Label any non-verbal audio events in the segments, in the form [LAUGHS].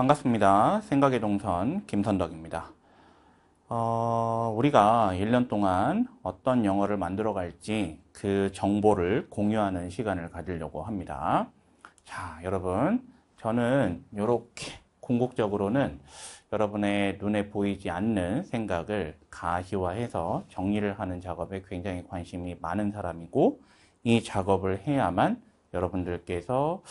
반갑습니다. 생각의 동선 김선덕입니다. 어, 우리가 1년 동안 어떤 영어를 만들어 갈지 그 정보를 공유하는 시간을 가지려고 합니다. 자, 여러분. 저는 이렇게 궁극적으로는 여러분의 눈에 보이지 않는 생각을 가시화해서 정리를 하는 작업에 굉장히 관심이 많은 사람이고 이 작업을 해야만 여러분들께서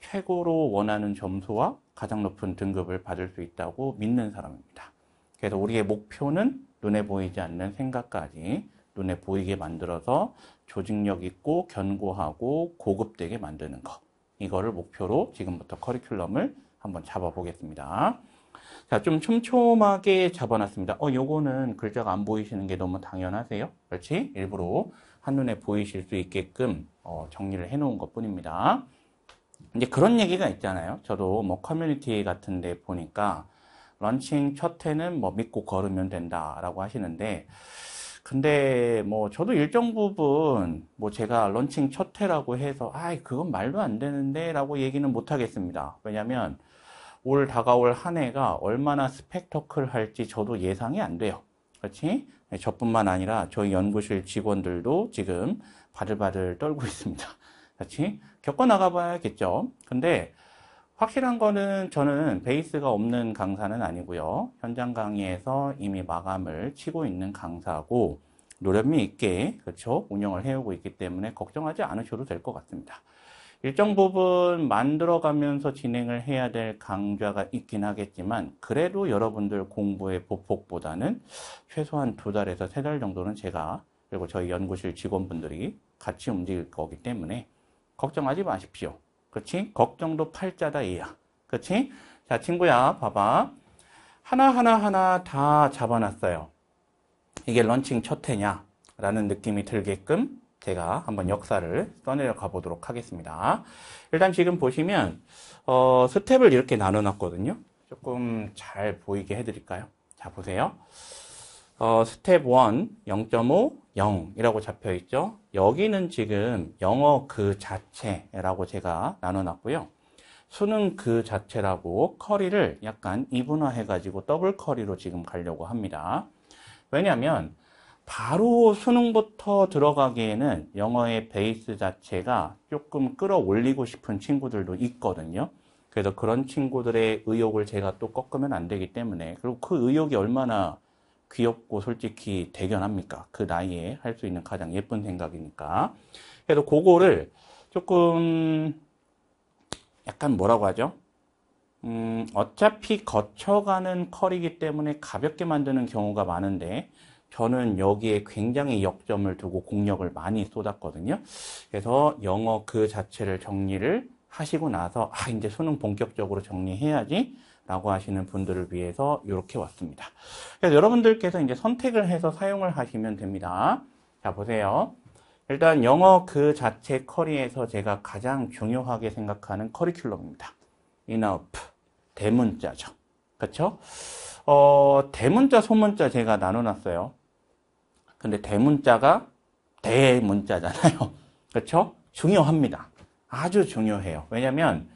최고로 원하는 점수와 가장 높은 등급을 받을 수 있다고 믿는 사람입니다. 그래서 우리의 목표는 눈에 보이지 않는 생각까지 눈에 보이게 만들어서 조직력 있고 견고하고 고급되게 만드는 것. 이거를 목표로 지금부터 커리큘럼을 한번 잡아보겠습니다. 자, 좀 촘촘하게 잡아놨습니다. 어, 요거는 글자가 안 보이시는 게 너무 당연하세요. 그렇지? 일부러 한눈에 보이실 수 있게끔 어, 정리를 해놓은 것 뿐입니다. 이제 그런 얘기가 있잖아요. 저도 뭐 커뮤니티 같은 데 보니까 런칭 첫 해는 뭐 믿고 걸으면 된다라고 하시는데 근데 뭐 저도 일정 부분 뭐 제가 런칭 첫 해라고 해서 아이 그건 말도 안 되는데라고 얘기는 못 하겠습니다. 왜냐면 올 다가올 한 해가 얼마나 스펙터클할지 저도 예상이 안 돼요. 그렇지? 네, 저뿐만 아니라 저희 연구실 직원들도 지금 바들바들 떨고 [LAUGHS] 있습니다. 같이 겪어 나가봐야겠죠. 근데 확실한 거는 저는 베이스가 없는 강사는 아니고요. 현장 강의에서 이미 마감을 치고 있는 강사고 노련미 있게 그렇죠 운영을 해오고 있기 때문에 걱정하지 않으셔도 될 것 같습니다. 일정 부분 만들어가면서 진행을 해야 될 강좌가 있긴 하겠지만 그래도 여러분들 공부의 보폭보다는 최소한 두 달에서 세 달 정도는 제가 그리고 저희 연구실 직원분들이 같이 움직일 거기 때문에 걱정하지 마십시오. 그렇지? 걱정도 팔자다 얘야. 그렇지? 자, 친구야, 봐봐. 하나하나 하나 다 잡아놨어요. 이게 런칭 첫 해냐? 라는 느낌이 들게끔 제가 한번 역사를 써내려 가보도록 하겠습니다. 일단 지금 보시면 어, 스텝을 이렇게 나눠놨거든요. 조금 잘 보이게 해드릴까요? 자, 보세요. 어, 스텝 1, 0.5, 0이라고 잡혀 있죠. 여기는 지금 영어 그 자체라고 제가 나눠놨고요. 수능 그 자체라고 커리를 약간 이분화해가지고 더블 커리로 지금 가려고 합니다. 왜냐하면 바로 수능부터 들어가기에는 영어의 베이스 자체가 조금 끌어올리고 싶은 친구들도 있거든요. 그래서 그런 친구들의 의욕을 제가 또 꺾으면 안 되기 때문에 그리고 그 의욕이 얼마나 귀엽고 솔직히 대견합니까? 그 나이에 할 수 있는 가장 예쁜 생각이니까. 그래서 그거를 조금 약간 뭐라고 하죠? 음, 어차피 거쳐가는 컬이기 때문에 가볍게 만드는 경우가 많은데 저는 여기에 굉장히 역점을 두고 공력을 많이 쏟았거든요. 그래서 영어 그 자체를 정리를 하시고 나서 아 이제 수능 본격적으로 정리해야지 라고 하시는 분들을 위해서 이렇게 왔습니다. 그래서 여러분들께서 이제 선택을 해서 사용을 하시면 됩니다. 자, 보세요. 일단 영어 그 자체 커리에서 제가 가장 중요하게 생각하는 커리큘럼입니다. enough. 대문자죠. 그렇죠 어, 대문자, 소문자 제가 나눠놨어요. 근데 대문자가 대문자잖아요. 그렇죠 중요합니다. 아주 중요해요. 왜냐면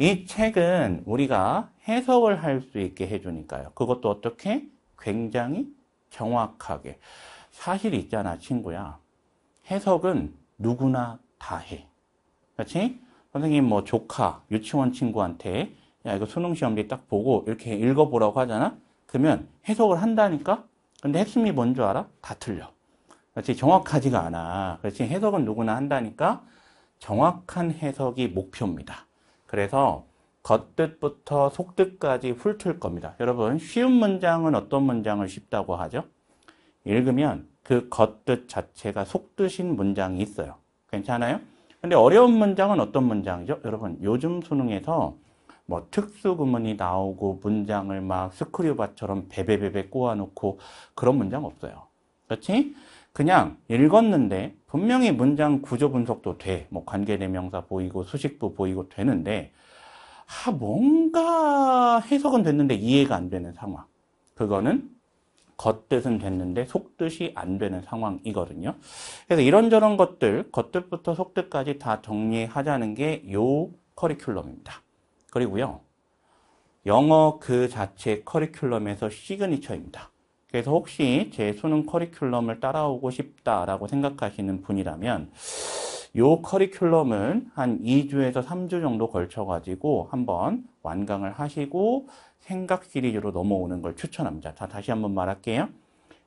이 책은 우리가 해석을 할 수 있게 해주니까요. 그것도 어떻게? 굉장히 정확하게. 사실 있잖아, 친구야. 해석은 누구나 다 해. 그렇지? 선생님 뭐 조카, 유치원 친구한테 야 이거 수능 시험지 딱 보고 이렇게 읽어보라고 하잖아? 그러면 해석을 한다니까? 근데 핵심이 뭔 줄 알아? 다 틀려. 그렇지? 정확하지가 않아. 그렇지? 해석은 누구나 한다니까? 정확한 해석이 목표입니다. 그래서 겉뜻부터 속뜻까지 훑을 겁니다. 여러분 쉬운 문장은 어떤 문장을 쉽다고 하죠? 읽으면 그 겉뜻 자체가 속뜻인 문장이 있어요. 괜찮아요? 근데 어려운 문장은 어떤 문장이죠? 여러분 요즘 수능에서 뭐 특수구문이 나오고 문장을 막 스크류바처럼 베베베베 꼬아놓고 그런 문장 없어요. 그렇지? 그냥 읽었는데 분명히 문장 구조 분석도 돼. 뭐 관계대명사 보이고 수식부 보이고 되는데 아 뭔가 해석은 됐는데 이해가 안 되는 상황. 그거는 겉뜻은 됐는데 속뜻이 안 되는 상황이거든요. 그래서 이런저런 것들, 겉뜻부터 속뜻까지 다 정리하자는 게 요 커리큘럼입니다. 그리고요. 영어 그 자체 커리큘럼에서 시그니처입니다. 그래서 혹시 제 수능 커리큘럼을 따라오고 싶다라고 생각하시는 분이라면 요 커리큘럼은 한 2주에서 3주 정도 걸쳐가지고 한번 완강을 하시고 생각 시리즈로 넘어오는 걸 추천합니다. 자, 다시 한번 말할게요.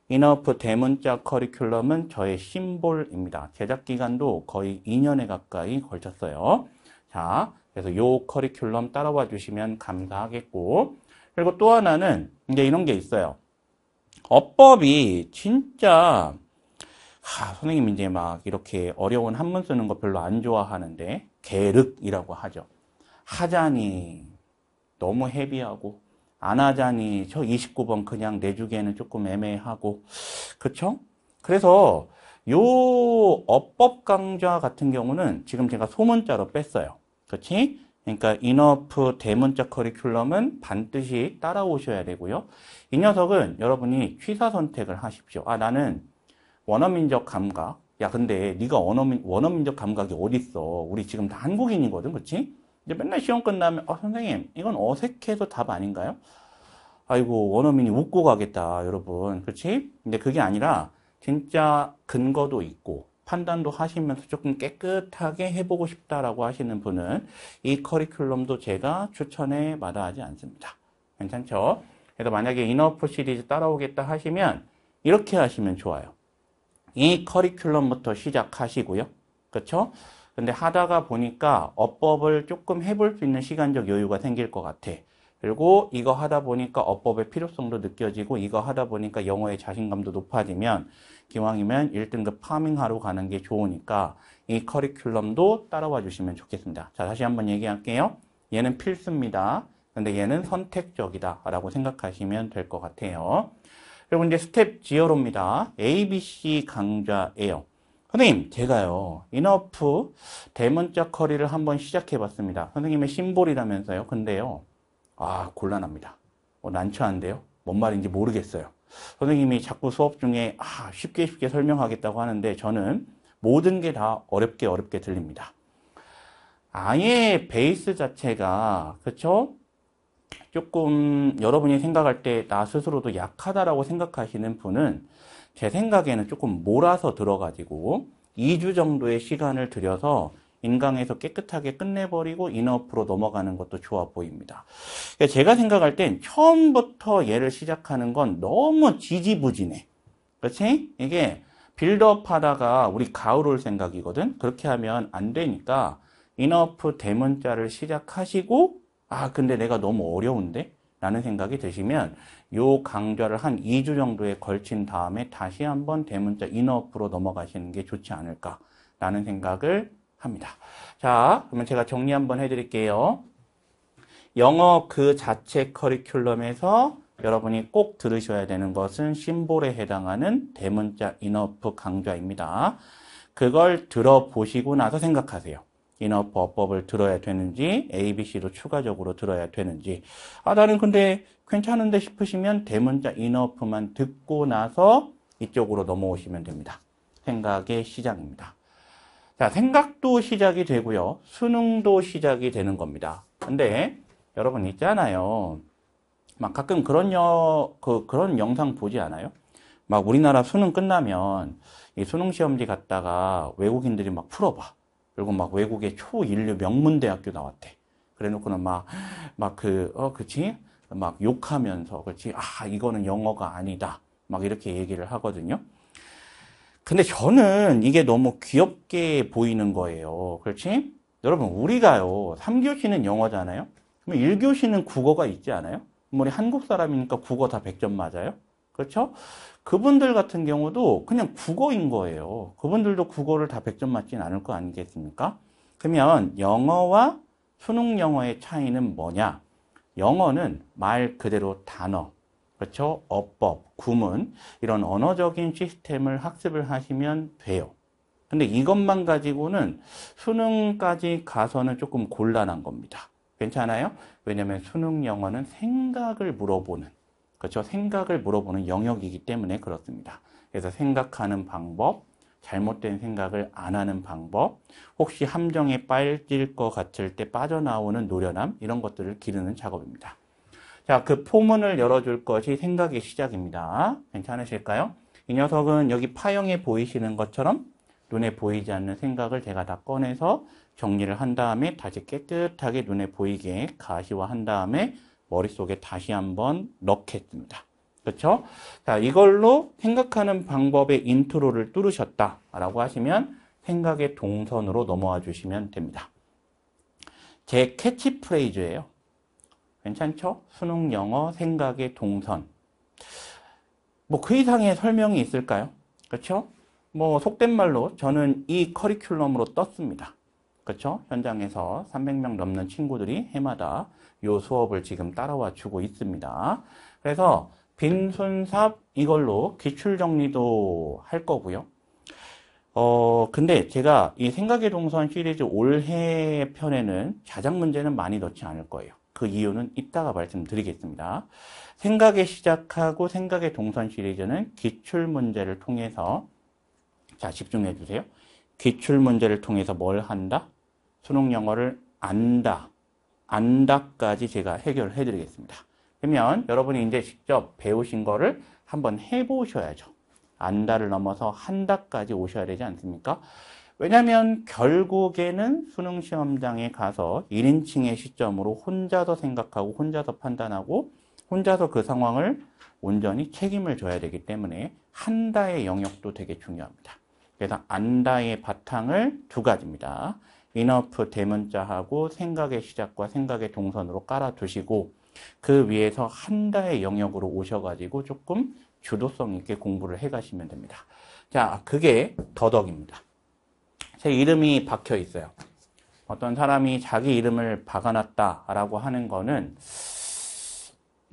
인어프 대문자 커리큘럼은 저의 심볼입니다. 제작 기간도 거의 2년에 가까이 걸쳤어요. 자, 그래서 요 커리큘럼 따라와 주시면 감사하겠고, 그리고 또 하나는 이제 이런 게 있어요. 어법이 진짜 하, 선생님 이제 막 이렇게 어려운 한문 쓰는 거 별로 안 좋아하는데 계륵이라고 하죠. 하자니 너무 헤비하고 안 하자니 저 29번 그냥 내주기에는 조금 애매하고 그쵸? 그래서 요 어법 강좌 같은 경우는 지금 제가 소문자로 뺐어요. 그렇지? 그러니까 인어프 대문자 커리큘럼은 반드시 따라오셔야 되고요. 이 녀석은 여러분이 취사 선택을 하십시오. 아 나는 원어민적 감각. 야 근데 네가 원어민 원어민적 감각이 어딨어? 우리 지금 다 한국인이거든, 그렇지? 이제 맨날 시험 끝나면 어 선생님 이건 어색해서 답 아닌가요? 아이고 원어민이 웃고 가겠다, 여러분, 그렇지? 근데 그게 아니라 진짜 근거도 있고 판단도 하시면서 조금 깨끗하게 해보고 싶다라고 하시는 분은 이 커리큘럼도 제가 추천해 마다하지 않습니다. 괜찮죠? 그래서 만약에 인어프 시리즈 따라오겠다 하시면 이렇게 하시면 좋아요. 이 커리큘럼부터 시작하시고요. 그렇죠? 근데 하다가 보니까 어법을 조금 해볼 수 있는 시간적 여유가 생길 것 같아. 그리고 이거 하다 보니까 어법의 필요성도 느껴지고 이거 하다 보니까 영어의 자신감도 높아지면 기왕이면 1등급 파밍하러 가는 게 좋으니까 이 커리큘럼도 따라와 주시면 좋겠습니다. 자, 다시 한번 얘기할게요. 얘는 필수입니다. 근데 얘는 선택적이다 라고 생각하시면 될 것 같아요. 그리고 이제 스텝 지어로입니다. ABC 강좌예요. 선생님, 제가요, 인어프 대문자 커리를 한번 시작해 봤습니다. 선생님의 심볼이라면서요. 근데요, 아 곤란합니다. 어, 난처한데요. 뭔 말인지 모르겠어요. 선생님이 자꾸 수업 중에 아, 쉽게 쉽게 설명하겠다고 하는데 저는 모든 게 다 어렵게 어렵게 들립니다. 아예 베이스 자체가 그쵸 조금 여러분이 생각할 때 나 스스로도 약하다라고 생각하시는 분은 제 생각에는 조금 몰아서 들어가지고 2주 정도의 시간을 들여서 인강에서 깨끗하게 끝내버리고 인어프로 넘어가는 것도 좋아 보입니다. 그러니까 제가 생각할 땐 처음부터 얘를 시작하는 건 너무 지지부진해. 그렇지? 이게 빌드업 하다가 우리 가을 올 생각이거든? 그렇게 하면 안 되니까 인어프 대문자를 시작하시고 아 근데 내가 너무 어려운데? 라는 생각이 드시면 요 강좌를 한 2주 정도에 걸친 다음에 다시 한번 대문자 인어프로 넘어가시는 게 좋지 않을까 라는 생각을 합니다. 자, 그러면 제가 정리 한번 해드릴게요. 영어 그 자체 커리큘럼에서 여러분이 꼭 들으셔야 되는 것은 심볼에 해당하는 대문자 인어프 강좌입니다. 그걸 들어보시고 나서 생각하세요. 인어프 어법을 들어야 되는지 ABC로 추가적으로 들어야 되는지 아 나는 근데 괜찮은데 싶으시면 대문자 인어프만 듣고 나서 이쪽으로 넘어오시면 됩니다. 생각의 시작입니다. 자, 생각도 시작이 되고요. 수능도 시작이 되는 겁니다. 근데 여러분 있잖아요. 막 가끔 그런 여, 그, 그런 영상 보지 않아요? 막 우리나라 수능 끝나면 이 수능 시험지 갔다가 외국인들이 막 풀어봐. 그리고 막 외국의 초인류 명문대학교 나왔대. 그래 놓고는 막, 막 그, 어, 그치? 막 욕하면서, 그치? 아, 이거는 영어가 아니다. 막 이렇게 얘기를 하거든요. 근데 저는 이게 너무 귀엽게 보이는 거예요. 그렇지? 여러분, 우리가요, 3교시는 영어잖아요? 그럼 1교시는 국어가 있지 않아요? 우리 한국 사람이니까 국어 다 100점 맞아요? 그렇죠? 그분들 같은 경우도 그냥 국어인 거예요. 그분들도 국어를 다 100점 맞진 않을 거 아니겠습니까? 그러면 영어와 수능 영어의 차이는 뭐냐? 영어는 말 그대로 단어, 그렇죠? 어법, 구문 이런 언어적인 시스템을 학습을 하시면 돼요. 근데 이것만 가지고는 수능까지 가서는 조금 곤란한 겁니다. 괜찮아요? 왜냐면 하 수능 영어는 생각을 물어보는 그렇죠? 생각을 물어보는 영역이기 때문에 그렇습니다. 그래서 생각하는 방법, 잘못된 생각을 안 하는 방법, 혹시 함정에 빠질 것 같을 때 빠져나오는 노련함 이런 것들을 기르는 작업입니다. 자, 그 포문을 열어줄 것이 생각의 시작입니다. 괜찮으실까요? 이 녀석은 여기 파형에 보이시는 것처럼 눈에 보이지 않는 생각을 제가 다 꺼내서 정리를 한 다음에 다시 깨끗하게 눈에 보이게 가시화한 다음에 머릿속에 다시 한번 넣겠습니다. 그렇죠? 자, 이걸로 생각하는 방법의 인트로를 뚫으셨다라고 하시면 생각의 동선으로 넘어와 주시면 됩니다. 제 캐치프레이즈예요. 괜찮죠? 수능 영어 생각의 동선. 뭐 그 이상의 설명이 있을까요? 그렇죠? 뭐 속된 말로 저는 이 커리큘럼으로 떴습니다. 그렇죠? 현장에서 300명 넘는 친구들이 해마다 요 수업을 지금 따라와 주고 있습니다. 그래서 빈손삽 이걸로 기출 정리도 할 거고요. 어, 근데 제가 이 생각의 동선 시리즈 올해 편에는 자작 문제는 많이 넣지 않을 거예요. 그 이유는 이따가 말씀드리겠습니다. 생각의 시작하고 생각의 동선 시리즈는 기출 문제를 통해서 자 집중해 주세요. 기출 문제를 통해서 뭘 한다? 수능 영어를 안다, 안다까지 제가 해결해 드리겠습니다. 그러면 여러분이 이제 직접 배우신 거를 한번 해보셔야죠. 안다를 넘어서 한다까지 오셔야 되지 않습니까? 왜냐하면 결국에는 수능 시험장에 가서 1인칭의 시점으로 혼자서 생각하고 혼자서 판단하고 혼자서 그 상황을 온전히 책임을 져야 되기 때문에 한다의 영역도 되게 중요합니다. 그래서 안다의 바탕을 두 가지입니다. 인어프 대문자하고 생각의 시작과 생각의 동선으로 깔아두시고 그 위에서 한다의 영역으로 오셔가지고 조금 주도성 있게 공부를 해가시면 됩니다. 자, 그게 더덕입니다. 제 이름이 박혀 있어요. 어떤 사람이 자기 이름을 박아놨다라고 하는 거는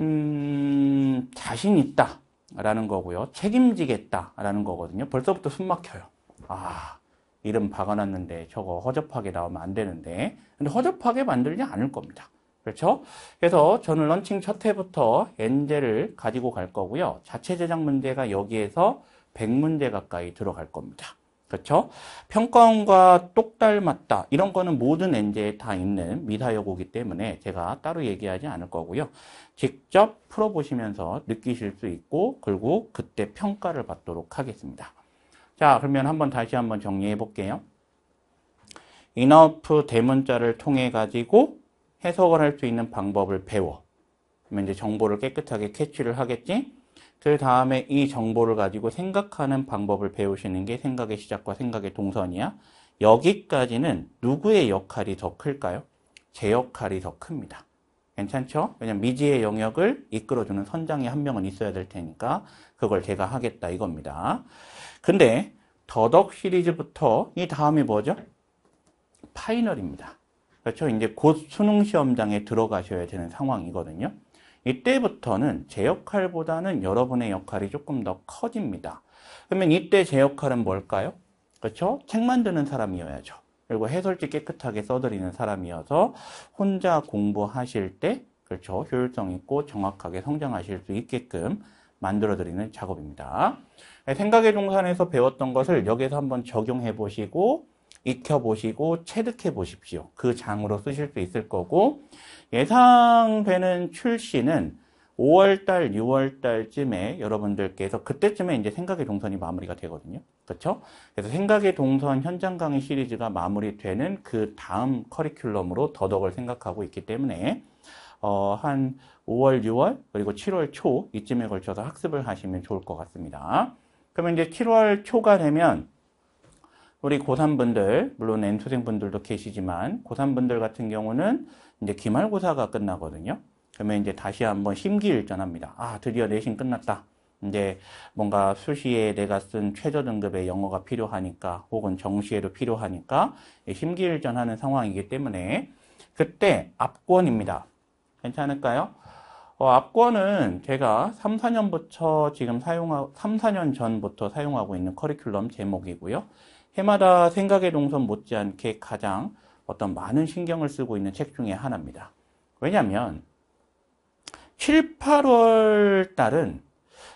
음, 자신 있다라는 거고요. 책임지겠다라는 거거든요. 벌써부터 숨 막혀요. 아, 이름 박아놨는데 저거 허접하게 나오면 안 되는데. 근데 허접하게 만들지 않을 겁니다. 그렇죠? 그래서 저는 런칭 첫 해부터 엔젤을 가지고 갈 거고요. 자체 제작 문제가 여기에서 100문제 가까이 들어갈 겁니다. 그렇죠? 평가원과 똑 닮았다 이런 거는 모든 엔제에 다 있는 미사여고기 때문에 제가 따로 얘기하지 않을 거고요. 직접 풀어보시면서 느끼실 수 있고 그리고 그때 평가를 받도록 하겠습니다. 자 그러면 한번 다시 한번 정리해 볼게요. 인어프 대문자를 통해 가지고 해석을 할 수 있는 방법을 배워. 그러면 이제 정보를 깨끗하게 캐치를 하겠지. 그 다음에 이 정보를 가지고 생각하는 방법을 배우시는 게 생각의 시작과 생각의 동선이야. 여기까지는 누구의 역할이 더 클까요? 제 역할이 더 큽니다. 괜찮죠? 왜냐면 미지의 영역을 이끌어주는 선장이 한 명은 있어야 될 테니까 그걸 제가 하겠다 이겁니다. 근데 더덕 시리즈부터 이 다음이 뭐죠? 파이널입니다. 그렇죠? 이제 곧 수능 시험장에 들어가셔야 되는 상황이거든요. 이때부터는 제 역할보다는 여러분의 역할이 조금 더 커집니다. 그러면 이때 제 역할은 뭘까요? 그렇죠? 책 만드는 사람이어야죠. 그리고 해설지 깨끗하게 써드리는 사람이어서 혼자 공부하실 때 그렇죠. 효율성 있고 정확하게 성장하실 수 있게끔 만들어드리는 작업입니다. 생각의 종산에서 배웠던 것을 여기서 한번 적용해 보시고 익혀보시고 체득해 보십시오. 그 장으로 쓰실 수 있을 거고 예상되는 출시는 5월달, 6월달쯤에 여러분들께서 그때쯤에 이제 생각의 동선이 마무리가 되거든요. 그렇죠? 그래서 생각의 동선 현장 강의 시리즈가 마무리되는 그 다음 커리큘럼으로 더덕을 생각하고 있기 때문에 어, 한 5월, 6월 그리고 7월 초 이쯤에 걸쳐서 학습을 하시면 좋을 것 같습니다. 그러면 이제 7월 초가 되면 우리 고3분들, 물론 N수생분들도 계시지만, 고3분들 같은 경우는 이제 기말고사가 끝나거든요. 그러면 이제 다시 한번 심기일전합니다. 아, 드디어 내신 끝났다. 이제 뭔가 수시에 내가 쓴 최저 등급의 영어가 필요하니까 혹은 정시에도 필요하니까 심기일전하는 상황이기 때문에 그때 압권입니다. 괜찮을까요? 어, 압권은 제가 3, 4년부터 지금 사용하 3, 4년 전부터 사용하고 있는 커리큘럼 제목이고요. 해마다 생각의 동선 못지않게 가장 어떤 많은 신경을 쓰고 있는 책 중에 하나입니다. 왜냐하면 7, 8월 달은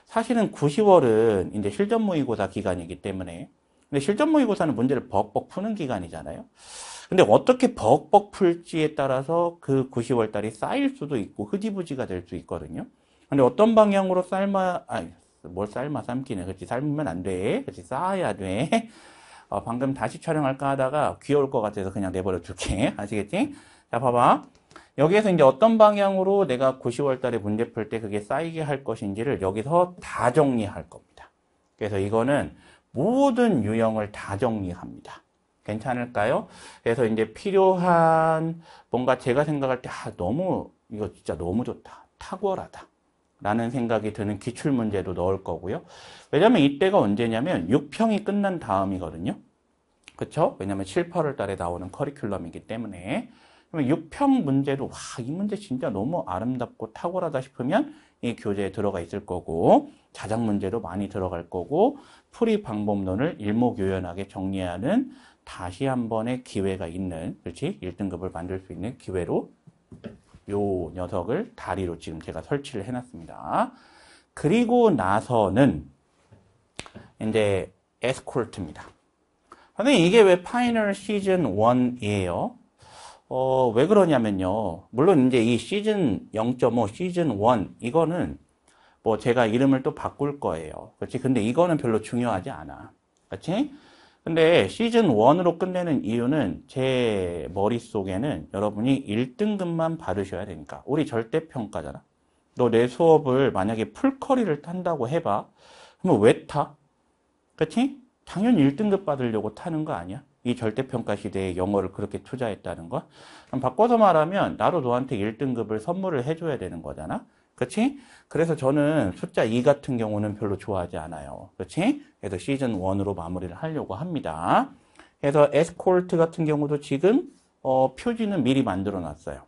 사실은 9, 10월은 이제 실전 모의고사 기간이기 때문에 근데 실전 모의고사는 문제를 벅벅 푸는 기간이잖아요. 근데 어떻게 벅벅 풀지에 따라서 그 9, 10월 달이 쌓일 수도 있고 흐지부지가 될 수 있거든요. 근데 어떤 방향으로 삶아 아뭘 삶아 삶기는 그렇지 삶으면 안 돼. 그렇지 쌓아야 돼. 어, 방금 다시 촬영할까 하다가 귀여울 것 같아서 그냥 내버려 둘게. [LAUGHS] 아시겠지? 자, 봐봐. 여기에서 이제 어떤 방향으로 내가 9 0월 달에 문제 풀 때 그게 쌓이게 할 것인지를 여기서 다 정리할 겁니다. 그래서 이거는 모든 유형을 다 정리합니다. 괜찮을까요? 그래서 이제 필요한 뭔가 제가 생각할 때 아, 너무 이거 진짜 너무 좋다. 탁월하다. 라는 생각이 드는 기출문제도 넣을 거고요. 왜냐면 이때가 언제냐면 6평이 끝난 다음이거든요. 그렇죠? 왜냐면 7, 8월 달에 나오는 커리큘럼이기 때문에 그러면 6평 문제도 와, 이 문제 진짜 너무 아름답고 탁월하다 싶으면 이 교재에 들어가 있을 거고 자작 문제도 많이 들어갈 거고 풀이 방법론을 일목요연하게 정리하는 다시 한 번의 기회가 있는 그렇지? 1등급을 만들 수 있는 기회로 요 녀석을 다리로 지금 제가 설치를 해놨습니다. 그리고 나서는 이제 에스콜트입니다. 선생님 이게 왜 파이널 시즌 1이에요? 어, 왜 그러냐면요. 물론 이제 이 시즌 0.5, 시즌 1 이거는 뭐 제가 이름을 또 바꿀 거예요. 그렇지? 근데 이거는 별로 중요하지 않아. 그렇지? 근데 시즌 1으로 끝내는 이유는 제 머릿속에는 여러분이 1등급만 받으셔야 되니까. 우리 절대평가잖아. 너 내 수업을 만약에 풀커리를 탄다고 해봐. 그러왜 타? 그치? 당연히 1등급 받으려고 타는 거 아니야? 이 절대평가 시대에 영어를 그렇게 투자했다는 거? 바꿔서 말하면 나도 너한테 1등급을 선물을 해줘야 되는 거잖아? 그렇지? 그래서 저는 숫자 2 같은 경우는 별로 좋아하지 않아요. 그렇지? 그래서 시즌 1으로 마무리를 하려고 합니다. 그래서 에스콜트 같은 경우도 지금 어, 표지는 미리 만들어 놨어요.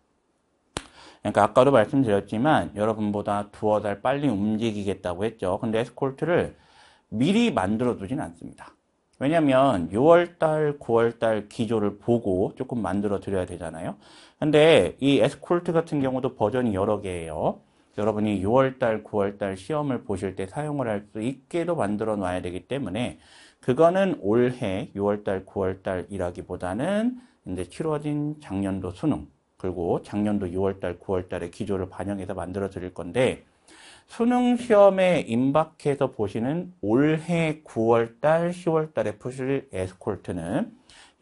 그러니까 아까도 말씀드렸지만 여러분보다 두어 달 빨리 움직이겠다고 했죠. 근데 에스콜트를 미리 만들어 두진 않습니다. 왜냐면 하 6월달, 9월달 기조를 보고 조금 만들어 드려야 되잖아요. 근데 이 에스콜트 같은 경우도 버전이 여러 개예요. 여러분이 6월달, 9월달 시험을 보실 때 사용을 할 수 있게도 만들어 놔야 되기 때문에 그거는 올해 6월달, 9월달이라기보다는 이제 치러진 작년도 수능 그리고 작년도 6월달, 9월달의 기조를 반영해서 만들어 드릴 건데 수능 시험에 임박해서 보시는 올해 9월달, 10월달에 푸실 에스콜트는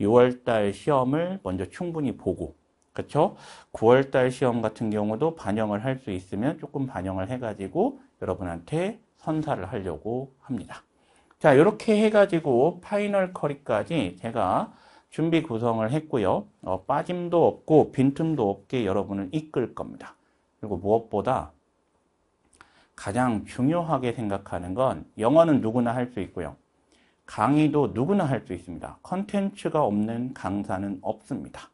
6월달 시험을 먼저 충분히 보고 그렇죠? 9월 달 시험 같은 경우도 반영을 할 수 있으면 조금 반영을 해가지고 여러분한테 선사를 하려고 합니다. 자, 이렇게 해가지고 파이널 커리까지 제가 준비 구성을 했고요. 어, 빠짐도 없고 빈틈도 없게 여러분을 이끌 겁니다. 그리고 무엇보다 가장 중요하게 생각하는 건 영어는 누구나 할 수 있고요. 강의도 누구나 할 수 있습니다. 컨텐츠가 없는 강사는 없습니다.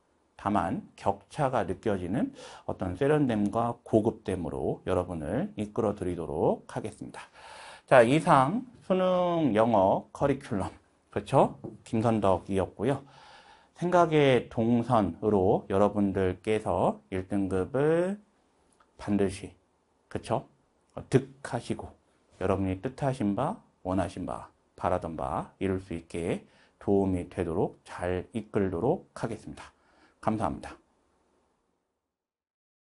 다만 격차가 느껴지는 어떤 세련됨과 고급됨으로 여러분을 이끌어 드리도록 하겠습니다. 자, 이상 수능 영어 커리큘럼. 그렇죠? 김선덕이었고요. 생각의 동선으로 여러분들께서 1등급을 반드시 그쵸? 그렇죠? 득하시고 여러분이 뜻하신 바, 원하신 바, 바라던 바 이룰 수 있게 도움이 되도록 잘 이끌도록 하겠습니다. 감사합니다.